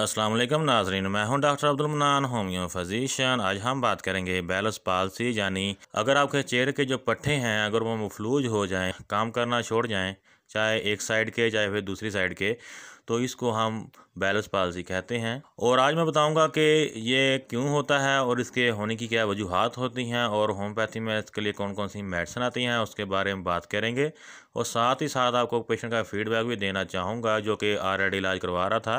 असलम नाजरीन मैं हूं डॉक्टर अब्दुल मनान होम्यो फिजिशियन आज हम बात करेंगे बैलस पालसी यानी अगर आपके चेहरे के जो पट्टे हैं अगर वो मफलूज हो जाएं काम करना छोड़ जाएं चाहे एक साइड के चाहे फिर दूसरी साइड के तो इसको हम बैलस पालसी कहते हैं और आज मैं बताऊंगा कि ये क्यों होता है और इसके होने की क्या वजूहत होती हैं और होम्योपैथी में इसके लिए कौन कौन सी मेडिसिन आती हैं उसके बारे में बात करेंगे और साथ ही साथ आपको पेशेंट का फीडबैक भी देना चाहूँगा जो कि आर इलाज करवा रहा था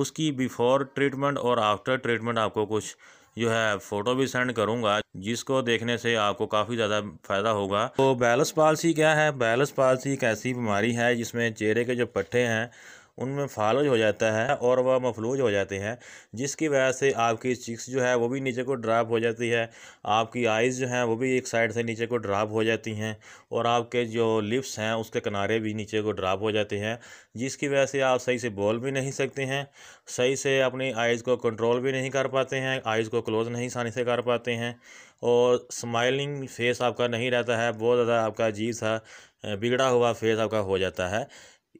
उसकी बिफ़ोर ट्रीटमेंट और आफ्टर ट्रीटमेंट आपको कुछ जो है फ़ोटो भी सेंड करूँगा जिसको देखने से आपको काफ़ी ज़्यादा फ़ायदा होगा तो बैलस पालसी क्या है बैलस पालसी एक ऐसी बीमारी है जिसमें चेहरे के जो पट्टे हैं उनमें फालज हो जाता है और वह मफलूज हो जाते हैं जिसकी वजह से आपकी चिक्स जो है वो भी नीचे को ड्राप हो जाती है आपकी आइज़ जो हैं वो भी एक साइड से नीचे को ड्राप हो जाती हैं और आपके जो लिप्स हैं उसके किनारे भी नीचे को ड्राप हो जाते हैं जिसकी वजह से आप सही से बोल भी नहीं सकते हैं सही से अपनी आइज़ को कंट्रोल भी नहीं कर पाते हैं आइज़ को क्लोज़ नहीं आसानी से कर पाते हैं और स्माइलिंग फेस आपका नहीं रहता है बहुत ज़्यादा आपका अजीब सा बिगड़ा हुआ फेस आपका हो जाता है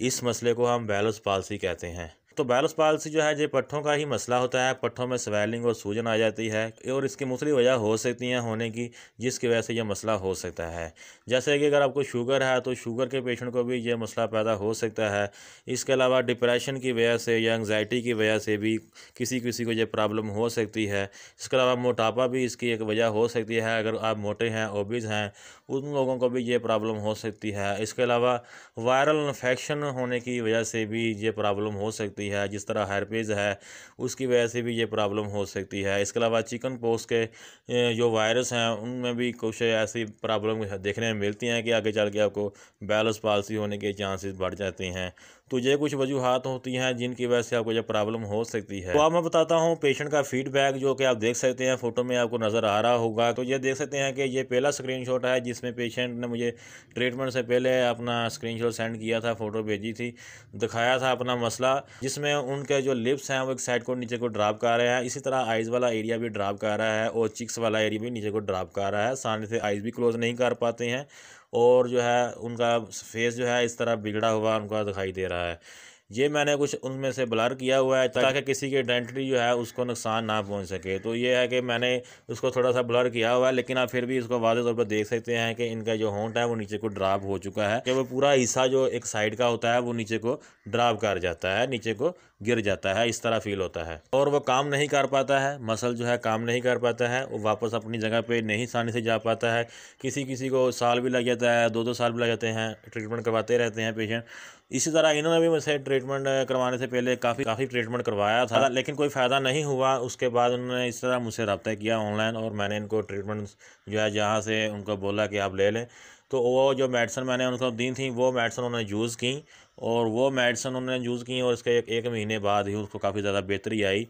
इस मसले को हम बैलोच पालसी कहते हैं तो बैलस पालसी जो है ये पट्ठों का ही मसला होता है पट्ठों में स्वेलिंग और सूजन आ जाती है और इसकी मुख्तलि वजह हो सकती हैं होने की जिसकी वजह से यह मसला हो सकता है जैसे कि अगर आपको शुगर है तो शुगर के पेशेंट को भी यह मसला पैदा हो सकता है इसके अलावा डिप्रेशन की वजह से या एंगजाइटी की वजह से भी किसी किसी को यह प्रॉब्लम हो सकती है इसके अलावा मोटापा भी इसकी एक वजह हो सकती है अगर आप मोटे हैं ओबिज हैं उन लोगों को भी ये प्रॉब्लम हो सकती है इसके अलावा वायरल इन्फेक्शन होने की वजह से भी ये प्रॉब्लम हो सकती है सकती है जिस तरह हैरपेज है उसकी वजह से भी ये प्रॉब्लम हो सकती है इसके अलावा चिकन पोस्ट के जो वायरस हैं उनमें भी कुछ ऐसी प्रॉब्लम देखने में मिलती हैं कि आगे चल के आपको बैलस पॉलिसी होने के चांसेस बढ़ जाते हैं तो ये कुछ वजूहत होती हैं जिनकी वजह से आपको यह प्रॉब्लम हो सकती है तो अब मैं बताता हूँ पेशेंट का फीडबैक जो कि आप देख सकते हैं फोटो में आपको नज़र आ रहा होगा तो ये देख सकते हैं कि ये पहला स्क्रीन है जिसमें पेशेंट ने मुझे ट्रीटमेंट से पहले अपना स्क्रीन सेंड किया था फ़ोटो भेजी थी दिखाया था अपना मसला जिसमें उनके जो लिप्स हैं वो एक साइड को नीचे को ड्राप कर रहे हैं इसी तरह आइज़ वाला एरिया भी ड्राप कर रहा है और चिक्स वाला एरिया भी नीचे को ड्राप कर रहा है सामने से आइज़ भी क्लोज़ नहीं कर पाते हैं और जो है उनका फेस जो है इस तरह बिगड़ा हुआ उनका दिखाई दे रहा है ये मैंने कुछ उनमें से ब्लर किया हुआ है ताकि अच्छा। किसी की आइडेंटिटी जो है उसको नुकसान ना पहुंच सके तो ये है कि मैंने उसको थोड़ा सा ब्लर किया हुआ है लेकिन आप फिर भी इसको वाजे तौर पर देख सकते हैं कि इनका जो होंट है वो नीचे को ड्राप हो चुका है कि वो पूरा हिस्सा जो एक साइड का होता है वो नीचे को ड्राप कर जाता है नीचे को गिर जाता है इस तरह फील होता है और वो काम नहीं कर पाता है मसल जो है काम नहीं कर पाता है वो वापस अपनी जगह पे नहीं आसानी से जा पाता है किसी किसी को साल भी लग जाता है दो दो साल भी लग जाते हैं ट्रीटमेंट करवाते रहते हैं पेशेंट इसी तरह इन्होंने भी मुझसे ट्रीटमेंट करवाने से पहले काफ़ी काफ़ी ट्रीटमेंट करवाया था लेकिन कोई फ़ायदा नहीं हुआ उसके बाद उन्होंने इस तरह मुझसे रब्ता किया ऑनलाइन और मैंने इनको ट्रीटमेंट जो है जहाँ से उनको बोला कि आप ले लें तो वो जो मेडिसन मैंने उनको दी थी वो मेडिसन उन्होंने यूज़ की और वो मेडिसन उन्होंने यूज़ की और इसके एक, एक महीने बाद ही उसको काफ़ी ज़्यादा बेहतरी आई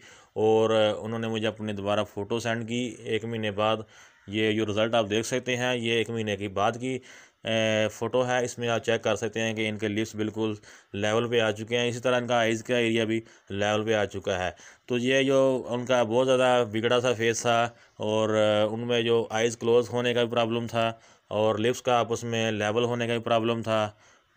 और उन्होंने मुझे अपनी दोबारा फ़ोटो सेंड की एक महीने बाद ये जो रिज़ल्ट आप देख सकते हैं ये एक महीने की बाद की फ़ोटो है इसमें आप चेक कर सकते हैं कि इनके लिप्स बिल्कुल लेवल पे आ चुके हैं इसी तरह इनका आइज़ का एरिया भी लेवल पे आ चुका है तो ये जो उनका बहुत ज़्यादा बिगड़ा सा फेस था और उनमें जो आइज़ क्लोज़ होने का भी प्रॉब्लम था और लिप्स का आपस में लेवल होने का भी प्रॉब्लम था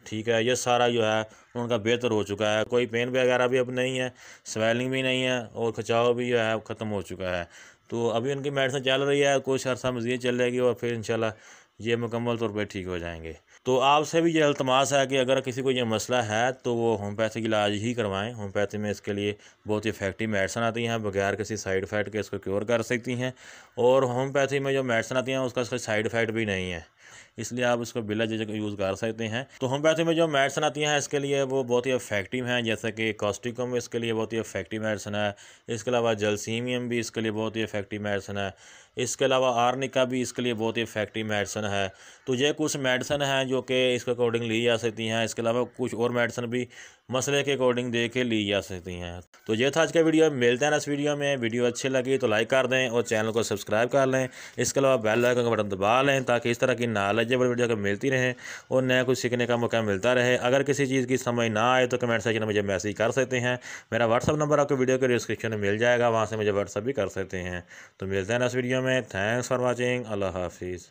ठीक है ये सारा जो है उनका बेहतर हो चुका है कोई पेन वगैरह भी अब नहीं है स्वेलिंग भी नहीं है और खिंचाव भी जो है ख़त्म हो चुका है तो अभी उनकी मेडिसिन चल रही है कुछ अर्सा मज़ीद चल जाएगी और फिर इंशाल्लाह ये मुकम्मल तौर पर ठीक हो जाएंगे तो आपसे भी ये अल्तमास है कि अगर किसी को ये मसला है तो वो होम्योपैथिक इलाज ही करवाएं होम्योपैथी में इसके लिए बहुत ही इफेक्टिव मेडिसन आती हैं बगैर किसी साइड इफेक्ट के इसको क्योर कर सकती हैं और होम्योपैथी में जो मेडिसन आती हैं उसका साइड इफेक्ट भी नहीं है इसलिए आप इसको बिला जगह यूज़ कर सकते हैं तो होम्योपैथी में जो मेडिसन आती हैं इसके लिए वो बहुत ही इफेक्टिव हैं जैसे कि कॉस्टिकम इसके लिए बहुत ही इफेक्टिव मेडिसन है इसके अलावा जलसीमियम भी इसके लिए बहुत ही इफेक्टिव मेडिसन है इसके अलावा आर्निका भी इसके लिए बहुत ही इफेक्टिव मेडिसन है है तो ये कुछ मेडिसन हैं जो कि इसके अकॉर्डिंग ली जा सकती हैं इसके अलावा कुछ और मेडिसन भी मसले के अकॉर्डिंग दे के ली जा सकती हैं तो ये था आज का वीडियो मिलते हैं इस वीडियो में वीडियो अच्छी लगी तो लाइक कर दें और चैनल को सब्सक्राइब कर लें इसके अलावा बेल आइकन का बटन दबा लें ताकि इस तरह की नॉलेजेबल वीडियो को मिलती रहे और नया कुछ सीखने का मौका मिलता रहे अगर किसी चीज़ की समझ ना आए तो कमेंट सेक्शन में मुझे मैसेज कर सकते हैं मेरा व्हाट्सअप नंबर आपको वीडियो के डिस्क्रिप्शन में मिल जाएगा वहाँ से मुझे व्हाट्सअप भी कर सकते हैं तो मिलते हैं इस वीडियो में थैंक्स फॉर वॉचिंग अल्लाह हाफिज़